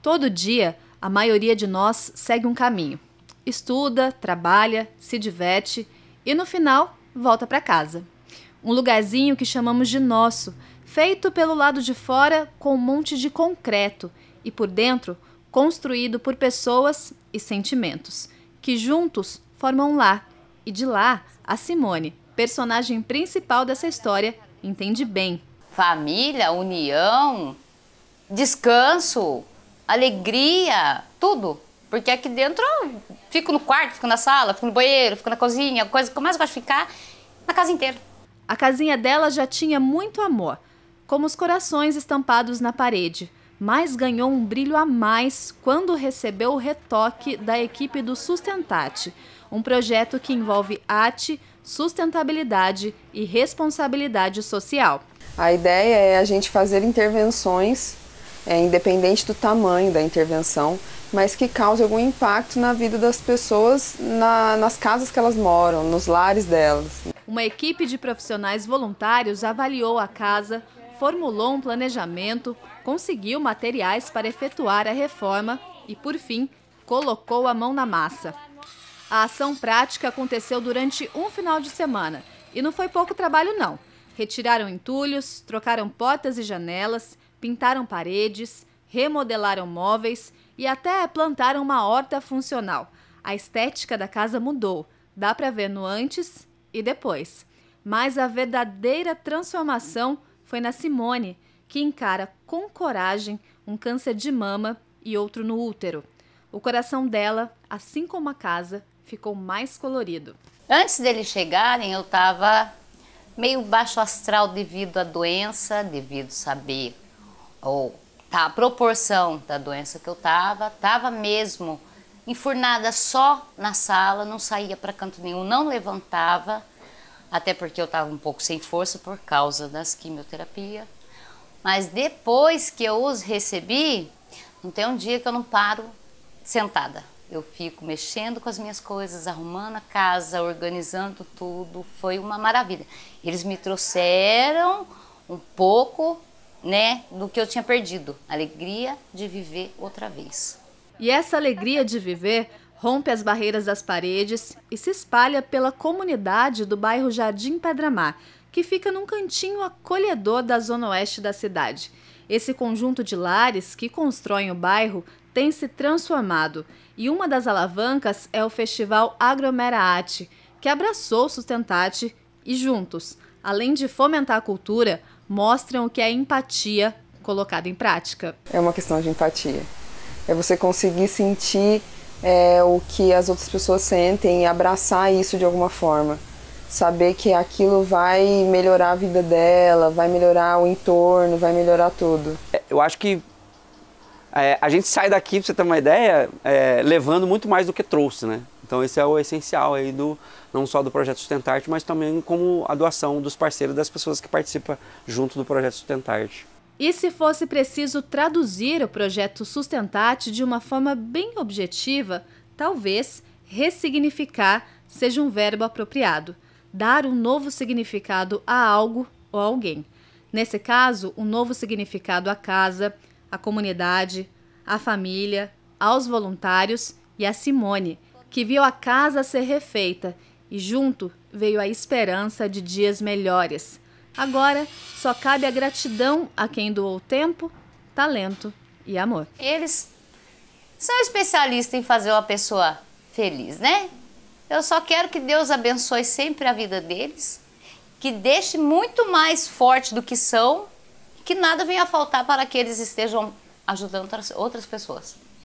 Todo dia, a maioria de nós segue um caminho. Estuda, trabalha, se diverte e no final volta para casa. Um lugarzinho que chamamos de nosso, feito pelo lado de fora com um monte de concreto e por dentro construído por pessoas e sentimentos, que juntos formam um lar. E de lá, a Simone, personagem principal dessa história, entende bem. Família, união, descanso, alegria, tudo. Porque aqui dentro eu fico no quarto, fico na sala, fico no banheiro, fico na cozinha, coisa que eu mais gosto de ficar, na casa inteira. A casinha dela já tinha muito amor, como os corações estampados na parede, mas ganhou um brilho a mais quando recebeu o retoque da equipe do Sustentate, um projeto que envolve arte, sustentabilidade e responsabilidade social. A ideia é a gente fazer intervenções é, independente do tamanho da intervenção, mas que cause algum impacto na vida das pessoas, na, nas casas que elas moram, nos lares delas. Uma equipe de profissionais voluntários avaliou a casa, formulou um planejamento, conseguiu materiais para efetuar a reforma e, por fim, colocou a mão na massa. A ação prática aconteceu durante um final de semana e não foi pouco trabalho, não. Retiraram entulhos, trocaram portas e janelas, pintaram paredes, remodelaram móveis e até plantaram uma horta funcional. A estética da casa mudou, dá para ver no antes e depois. Mas a verdadeira transformação foi na Simone, que encara com coragem um câncer de mama e outro no útero. O coração dela, assim como a casa, ficou mais colorido. Antes deles chegarem, eu estava meio baixo astral devido à doença, devido saber ou tá, a proporção da doença que eu tava, tava mesmo enfurnada só na sala, não saía para canto nenhum, não levantava, até porque eu estava um pouco sem força por causa das quimioterapia. Mas depois que eu os recebi, não tem um dia que eu não paro sentada. Eu fico mexendo com as minhas coisas, arrumando a casa, organizando tudo. Foi uma maravilha. Eles me trouxeram um pouco né, do que eu tinha perdido, alegria de viver outra vez. E essa alegria de viver rompe as barreiras das paredes e se espalha pela comunidade do bairro Jardim Pedramar, que fica num cantinho acolhedor da zona oeste da cidade. Esse conjunto de lares que constroem o bairro tem se transformado e uma das alavancas é o Festival Agromera Arte, que abraçou o Sustentate e juntos, além de fomentar a cultura, mostram o que é empatia colocada em prática. É uma questão de empatia. É você conseguir sentir é, o que as outras pessoas sentem e abraçar isso de alguma forma. Saber que aquilo vai melhorar a vida dela, vai melhorar o entorno, vai melhorar tudo. É, eu acho que é, a gente sai daqui, pra você ter uma ideia, é, levando muito mais do que trouxe, né? Então esse é o essencial aí do não só do projeto Sustentarte, mas também como a doação dos parceiros das pessoas que participam junto do projeto Sustentarte. E se fosse preciso traduzir o projeto Sustentarte de uma forma bem objetiva, talvez ressignificar seja um verbo apropriado, dar um novo significado a algo ou alguém. Nesse caso, um novo significado à casa, à comunidade, à família, aos voluntários e a Simone, que viu a casa ser refeita e junto veio a esperança de dias melhores. Agora só cabe a gratidão a quem doou tempo, talento e amor. Eles são especialistas em fazer uma pessoa feliz, né? Eu só quero que Deus abençoe sempre a vida deles, que deixe muito mais forte do que são, que nada venha a faltar para que eles estejam ajudando outras pessoas.